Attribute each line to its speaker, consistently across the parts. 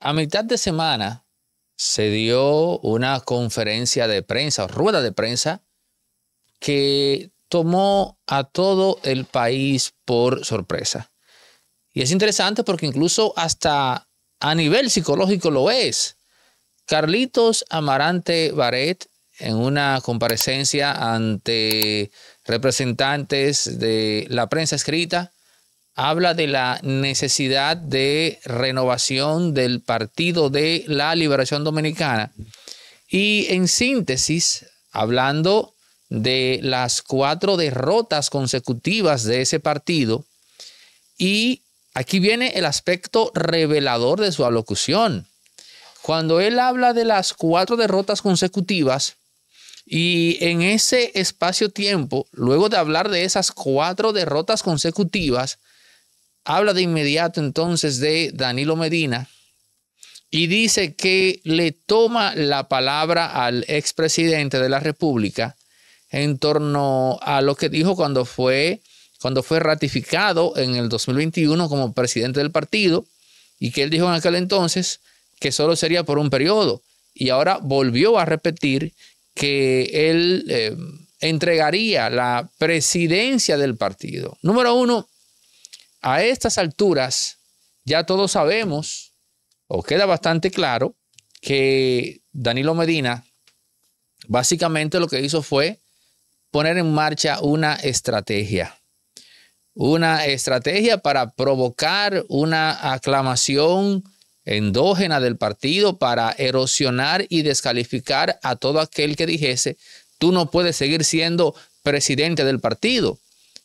Speaker 1: A mitad de semana se dio una conferencia de prensa, o rueda de prensa, que tomó a todo el país por sorpresa. Y es interesante porque incluso hasta a nivel psicológico lo es. Carlitos Amarante Baret, en una comparecencia ante representantes de la prensa escrita, habla de la necesidad de renovación del Partido de la Liberación Dominicana. Y en síntesis, hablando de las cuatro derrotas consecutivas de ese partido, y aquí viene el aspecto revelador de su alocución. Cuando él habla de las cuatro derrotas consecutivas, y en ese espacio-tiempo, luego de hablar de esas cuatro derrotas consecutivas, habla de inmediato entonces de Danilo Medina y dice que le toma la palabra al expresidente de la República en torno a lo que dijo cuando fue, cuando fue ratificado en el 2021 como presidente del partido y que él dijo en aquel entonces que solo sería por un periodo y ahora volvió a repetir que él eh, entregaría la presidencia del partido. Número uno, a estas alturas ya todos sabemos, o queda bastante claro, que Danilo Medina básicamente lo que hizo fue poner en marcha una estrategia. Una estrategia para provocar una aclamación endógena del partido para erosionar y descalificar a todo aquel que dijese, tú no puedes seguir siendo presidente del partido.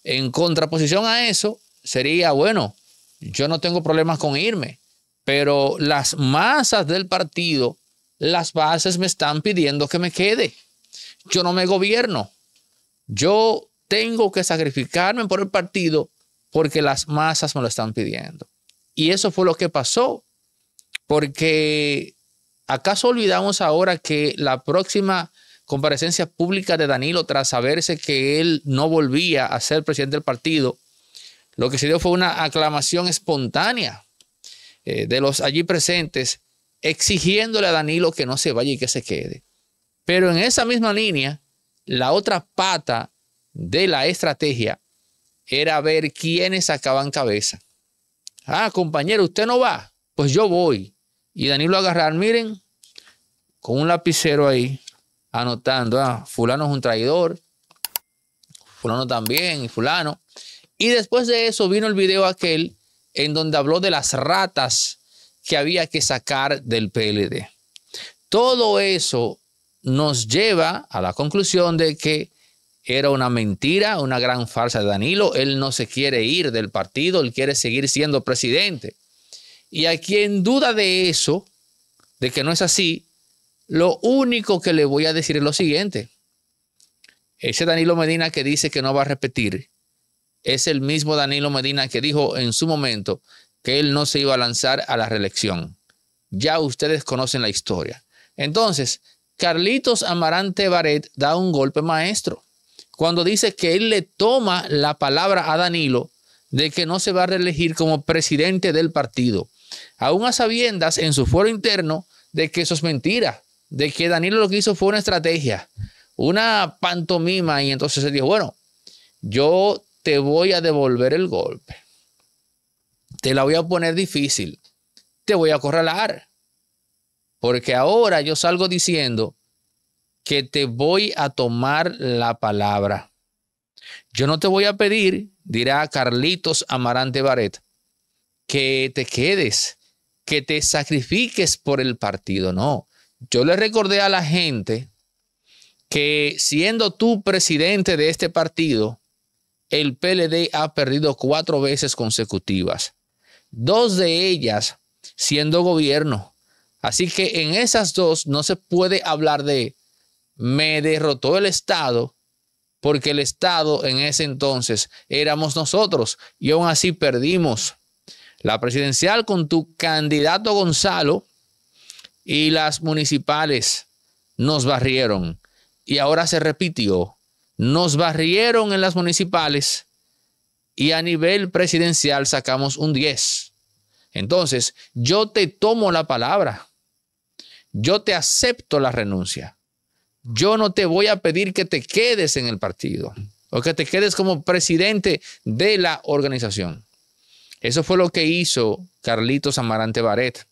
Speaker 1: En contraposición a eso, sería, bueno, yo no tengo problemas con irme, pero las masas del partido, las bases me están pidiendo que me quede. Yo no me gobierno. Yo tengo que sacrificarme por el partido porque las masas me lo están pidiendo. Y eso fue lo que pasó, porque ¿acaso olvidamos ahora que la próxima comparecencia pública de Danilo, tras saberse que él no volvía a ser presidente del partido, lo que se dio fue una aclamación espontánea eh, de los allí presentes, exigiéndole a Danilo que no se vaya y que se quede. Pero en esa misma línea, la otra pata de la estrategia era ver quiénes sacaban cabeza. Ah, compañero, usted no va. Pues yo voy. Y Danilo agarrar, miren, con un lapicero ahí, anotando, ah, fulano es un traidor, fulano también, y fulano. Y después de eso vino el video aquel en donde habló de las ratas que había que sacar del PLD. Todo eso nos lleva a la conclusión de que era una mentira, una gran farsa de Danilo. Él no se quiere ir del partido, él quiere seguir siendo presidente. Y a quien duda de eso, de que no es así, lo único que le voy a decir es lo siguiente. Ese Danilo Medina que dice que no va a repetir, es el mismo Danilo Medina que dijo en su momento que él no se iba a lanzar a la reelección. Ya ustedes conocen la historia. Entonces, Carlitos Amarante Baret da un golpe maestro cuando dice que él le toma la palabra a Danilo de que no se va a reelegir como presidente del partido, aún a sabiendas en su foro interno de que eso es mentira, de que Danilo lo que hizo fue una estrategia, una pantomima y entonces se dijo, bueno, yo te voy a devolver el golpe. Te la voy a poner difícil. Te voy a acorralar. Porque ahora yo salgo diciendo que te voy a tomar la palabra. Yo no te voy a pedir, dirá Carlitos Amarante Baret, que te quedes, que te sacrifiques por el partido. No, yo le recordé a la gente que siendo tú presidente de este partido, el PLD ha perdido cuatro veces consecutivas, dos de ellas siendo gobierno. Así que en esas dos no se puede hablar de me derrotó el Estado, porque el Estado en ese entonces éramos nosotros y aún así perdimos la presidencial con tu candidato Gonzalo y las municipales nos barrieron y ahora se repitió nos barrieron en las municipales y a nivel presidencial sacamos un 10. Entonces, yo te tomo la palabra, yo te acepto la renuncia, yo no te voy a pedir que te quedes en el partido o que te quedes como presidente de la organización. Eso fue lo que hizo Carlitos Amarante Baret.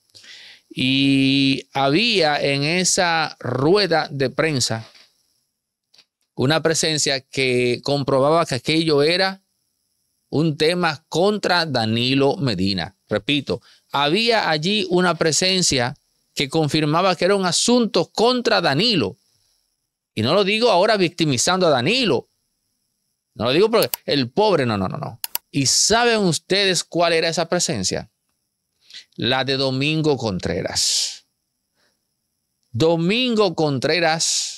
Speaker 1: Y había en esa rueda de prensa una presencia que comprobaba que aquello era un tema contra Danilo Medina. Repito, había allí una presencia que confirmaba que era un asunto contra Danilo. Y no lo digo ahora victimizando a Danilo. No lo digo porque el pobre, no, no, no, no. ¿Y saben ustedes cuál era esa presencia? La de Domingo Contreras. Domingo Contreras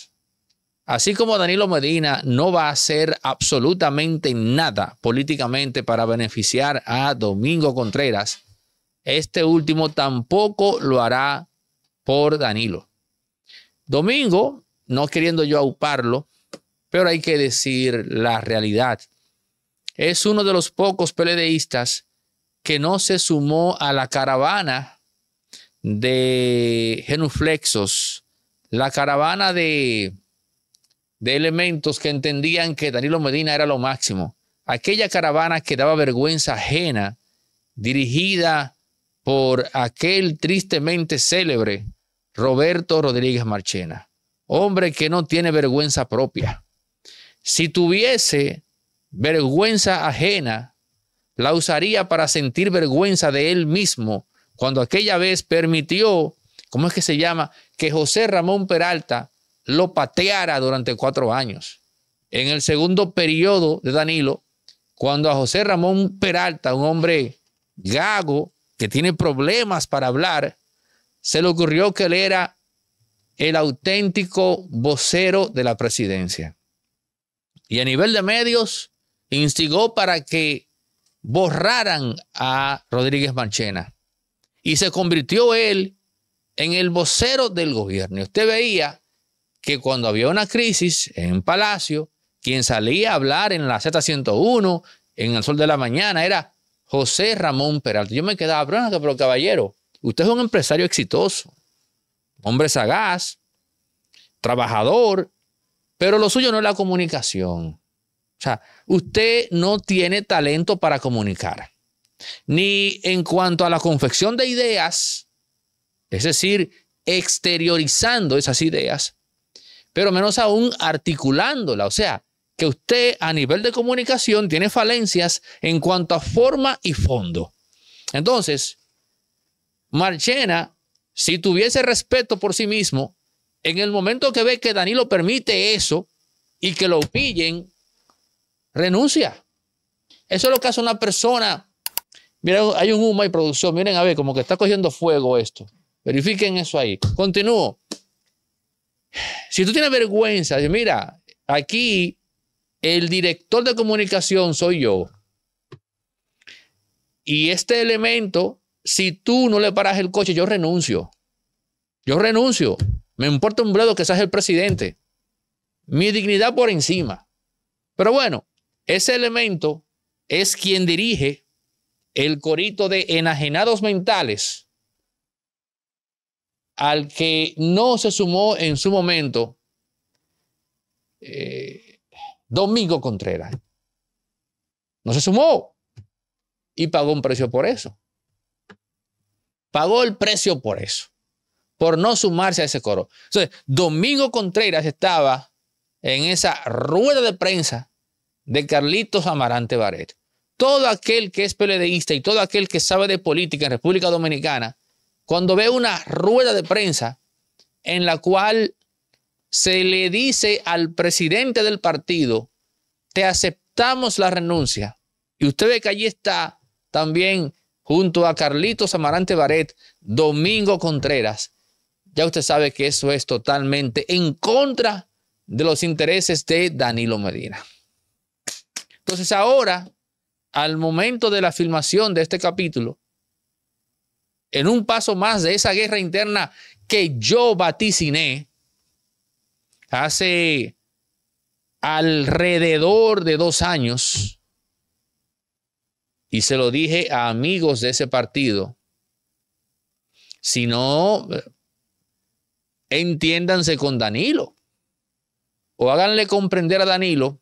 Speaker 1: Así como Danilo Medina no va a hacer absolutamente nada políticamente para beneficiar a Domingo Contreras, este último tampoco lo hará por Danilo. Domingo, no queriendo yo auparlo, pero hay que decir la realidad. Es uno de los pocos peledeístas que no se sumó a la caravana de genuflexos, la caravana de de elementos que entendían que Danilo Medina era lo máximo. Aquella caravana que daba vergüenza ajena, dirigida por aquel tristemente célebre Roberto Rodríguez Marchena, hombre que no tiene vergüenza propia. Si tuviese vergüenza ajena, la usaría para sentir vergüenza de él mismo cuando aquella vez permitió, ¿cómo es que se llama?, que José Ramón Peralta lo pateara durante cuatro años. En el segundo periodo de Danilo, cuando a José Ramón Peralta, un hombre gago que tiene problemas para hablar, se le ocurrió que él era el auténtico vocero de la presidencia. Y a nivel de medios, instigó para que borraran a Rodríguez Manchena. Y se convirtió él en el vocero del gobierno. Usted veía que cuando había una crisis en Palacio, quien salía a hablar en la Z101, en el sol de la mañana, era José Ramón Peralta. Yo me quedaba, pero, pero caballero, usted es un empresario exitoso, hombre sagaz, trabajador, pero lo suyo no es la comunicación. O sea, usted no tiene talento para comunicar, ni en cuanto a la confección de ideas, es decir, exteriorizando esas ideas, pero menos aún articulándola. O sea, que usted a nivel de comunicación tiene falencias en cuanto a forma y fondo. Entonces, Marchena, si tuviese respeto por sí mismo, en el momento que ve que Danilo permite eso y que lo pillen, renuncia. Eso es lo que hace una persona. Mira, hay un humo y producción. Miren a ver, como que está cogiendo fuego esto. Verifiquen eso ahí. Continúo. Si tú tienes vergüenza, mira, aquí el director de comunicación soy yo. Y este elemento, si tú no le paras el coche, yo renuncio. Yo renuncio. Me importa un bledo que seas el presidente. Mi dignidad por encima. Pero bueno, ese elemento es quien dirige el corito de enajenados mentales al que no se sumó en su momento eh, Domingo Contreras. No se sumó y pagó un precio por eso. Pagó el precio por eso, por no sumarse a ese coro. Entonces, Domingo Contreras estaba en esa rueda de prensa de Carlitos Amarante Baret. Todo aquel que es peledeísta y todo aquel que sabe de política en República Dominicana cuando ve una rueda de prensa en la cual se le dice al presidente del partido, te aceptamos la renuncia. Y usted ve que allí está también junto a Carlitos Amarante Baret, Domingo Contreras. Ya usted sabe que eso es totalmente en contra de los intereses de Danilo Medina. Entonces ahora, al momento de la filmación de este capítulo, en un paso más de esa guerra interna que yo vaticiné hace alrededor de dos años, y se lo dije a amigos de ese partido, si no, eh, entiéndanse con Danilo, o háganle comprender a Danilo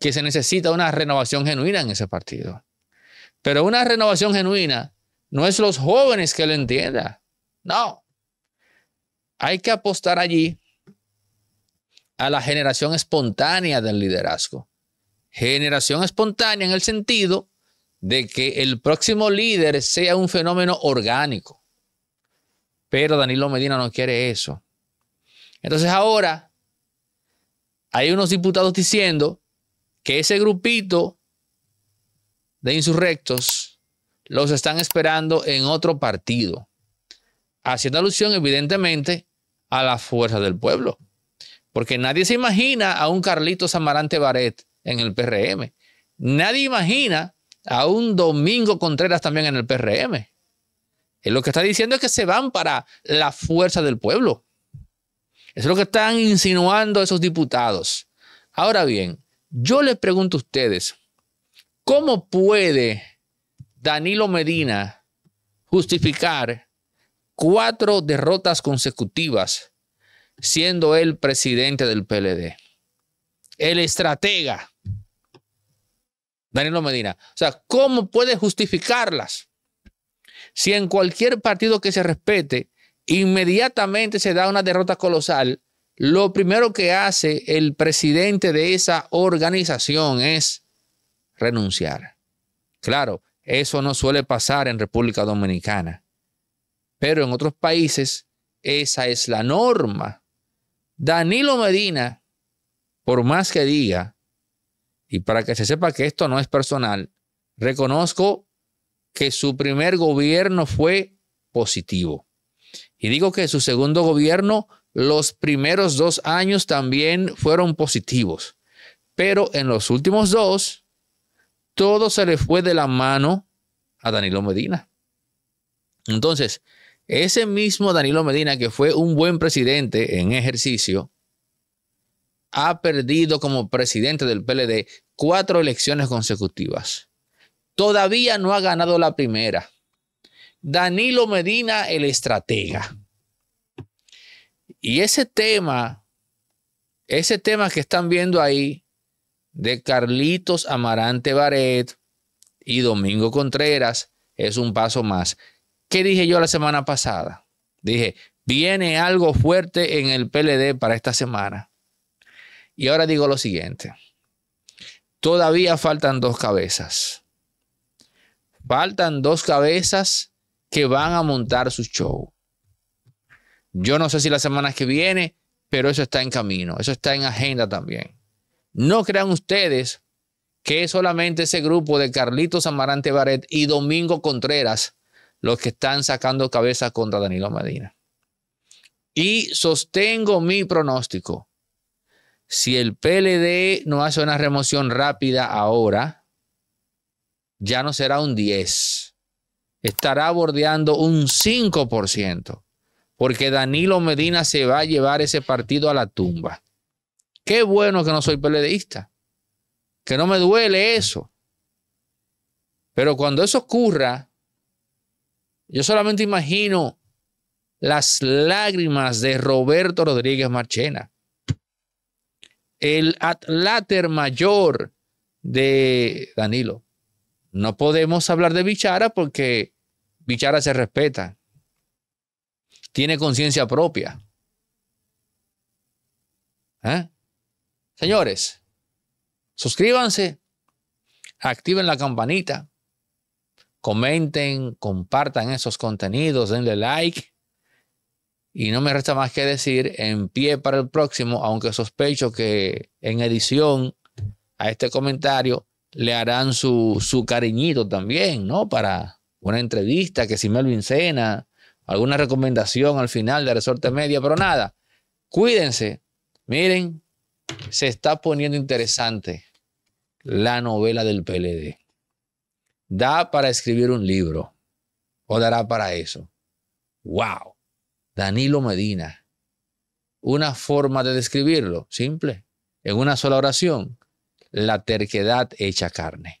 Speaker 1: que se necesita una renovación genuina en ese partido. Pero una renovación genuina no es los jóvenes que lo entiendan. No. Hay que apostar allí a la generación espontánea del liderazgo. Generación espontánea en el sentido de que el próximo líder sea un fenómeno orgánico. Pero Danilo Medina no quiere eso. Entonces ahora hay unos diputados diciendo que ese grupito de insurrectos los están esperando en otro partido, haciendo alusión evidentemente a la fuerza del pueblo, porque nadie se imagina a un Carlito Samarante Baret en el PRM, nadie imagina a un Domingo Contreras también en el PRM. Eh, lo que está diciendo es que se van para la fuerza del pueblo. Eso es lo que están insinuando esos diputados. Ahora bien, yo les pregunto a ustedes, ¿cómo puede Danilo Medina justificar cuatro derrotas consecutivas siendo él presidente del PLD. El estratega. Danilo Medina. O sea, ¿cómo puede justificarlas? Si en cualquier partido que se respete, inmediatamente se da una derrota colosal, lo primero que hace el presidente de esa organización es renunciar. Claro, eso no suele pasar en República Dominicana. Pero en otros países esa es la norma. Danilo Medina, por más que diga, y para que se sepa que esto no es personal, reconozco que su primer gobierno fue positivo. Y digo que su segundo gobierno, los primeros dos años también fueron positivos. Pero en los últimos dos, todo se le fue de la mano a Danilo Medina. Entonces, ese mismo Danilo Medina, que fue un buen presidente en ejercicio, ha perdido como presidente del PLD cuatro elecciones consecutivas. Todavía no ha ganado la primera. Danilo Medina, el estratega. Y ese tema, ese tema que están viendo ahí, de Carlitos Amarante Baret y Domingo Contreras es un paso más. ¿Qué dije yo la semana pasada? Dije, viene algo fuerte en el PLD para esta semana. Y ahora digo lo siguiente. Todavía faltan dos cabezas. Faltan dos cabezas que van a montar su show. Yo no sé si la semana que viene, pero eso está en camino, eso está en agenda también. No crean ustedes que es solamente ese grupo de Carlitos Amarante Barret y Domingo Contreras los que están sacando cabeza contra Danilo Medina. Y sostengo mi pronóstico. Si el PLD no hace una remoción rápida ahora, ya no será un 10. Estará bordeando un 5%, porque Danilo Medina se va a llevar ese partido a la tumba. Qué bueno que no soy peledeísta, que no me duele eso. Pero cuando eso ocurra, yo solamente imagino las lágrimas de Roberto Rodríguez Marchena, el atláter mayor de Danilo. No podemos hablar de Bichara porque Bichara se respeta, tiene conciencia propia. ¿Eh? Señores, suscríbanse, activen la campanita, comenten, compartan esos contenidos, denle like. Y no me resta más que decir, en pie para el próximo, aunque sospecho que en edición a este comentario le harán su, cariñito también, ¿no? Para una entrevista, que si Melvin Cena, alguna recomendación al final de Resorte Media, pero nada, cuídense, miren, se está poniendo interesante la novela del PLD. Da para escribir un libro o dará para eso. ¡Wow! Danilo Medina. Una forma de describirlo, simple, en una sola oración, la terquedad hecha carne.